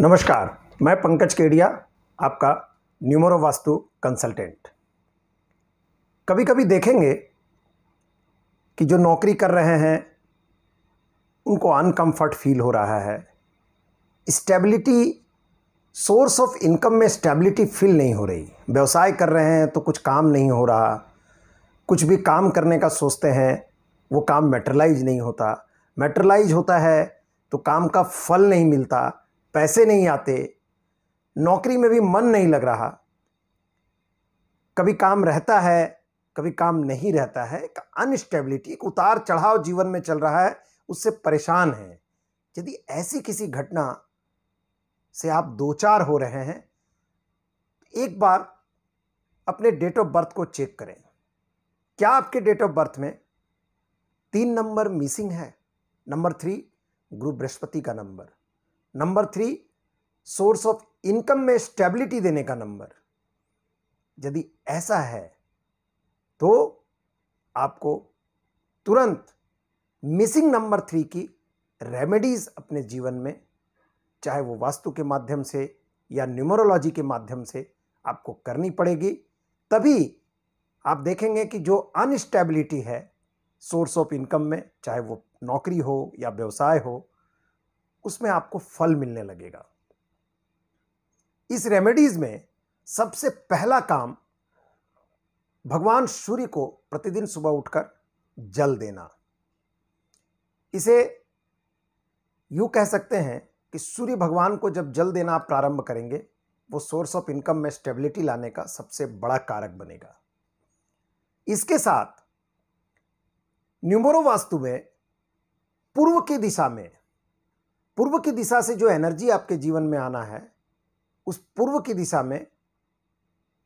नमस्कार मैं पंकज केडिया आपका न्यूमरो वास्तु कंसल्टेंट कभी कभी देखेंगे कि जो नौकरी कर रहे हैं उनको अनकंफर्ट फील हो रहा है स्टेबिलिटी सोर्स ऑफ इनकम में स्टेबिलिटी फील नहीं हो रही व्यवसाय कर रहे हैं तो कुछ काम नहीं हो रहा कुछ भी काम करने का सोचते हैं वो काम मेटरलाइज नहीं होता मेटरलाइज होता है तो काम का फल नहीं मिलता पैसे नहीं आते नौकरी में भी मन नहीं लग रहा कभी काम रहता है कभी काम नहीं रहता है एक अनस्टेबिलिटी एक उतार चढ़ाव जीवन में चल रहा है उससे परेशान हैं यदि ऐसी किसी घटना से आप दो चार हो रहे हैं एक बार अपने डेट ऑफ बर्थ को चेक करें क्या आपके डेट ऑफ बर्थ में तीन नंबर मिसिंग है नंबर थ्री गुरु बृहस्पति का number number three source of income में स्टेबिलिटी देने का नंबर यदि ऐसा है तो आपको तुरंत मिसिंग नंबर थ्री की रेमेडीज़ अपने जीवन में चाहे वो वास्तु के माध्यम से या न्यूमरोलॉजी के माध्यम से आपको करनी पड़ेगी तभी आप देखेंगे कि जो अनस्टेबिलिटी है सोर्स ऑफ इनकम में चाहे वो नौकरी हो या व्यवसाय हो उसमें आपको फल मिलने लगेगा इस रेमेडीज में सबसे पहला काम भगवान सूर्य को प्रतिदिन सुबह उठकर जल देना इसे यू कह सकते हैं कि सूर्य भगवान को जब जल देना आप प्रारंभ करेंगे वो सोर्स ऑफ इनकम में स्टेबिलिटी लाने का सबसे बड़ा कारक बनेगा इसके साथ न्यूमोरो वास्तु में पूर्व की दिशा में पूर्व की दिशा से जो एनर्जी आपके जीवन में आना है उस पूर्व की दिशा में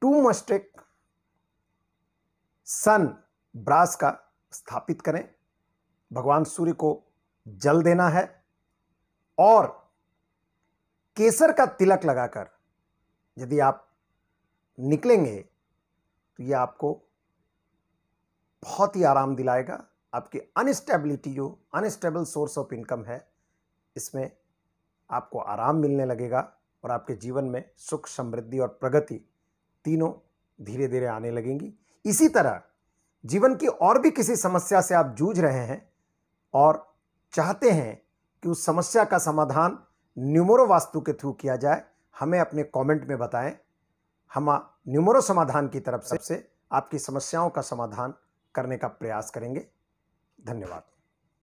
टू मस्टेक सन ब्रास का स्थापित करें भगवान सूर्य को जल देना है और केसर का तिलक लगाकर यदि आप निकलेंगे तो ये आपको बहुत ही आराम दिलाएगा आपकी अनस्टेबिलिटी जो अनस्टेबल सोर्स ऑफ इनकम है इसमें आपको आराम मिलने लगेगा और आपके जीवन में सुख समृद्धि और प्रगति तीनों धीरे धीरे आने लगेंगी इसी तरह जीवन की और भी किसी समस्या से आप जूझ रहे हैं और चाहते हैं कि उस समस्या का समाधान न्यूमोरो वास्तु के थ्रू किया जाए हमें अपने कमेंट में बताएं हम न्यूमोरो समाधान की तरफ से आपकी समस्याओं का समाधान करने का प्रयास करेंगे धन्यवाद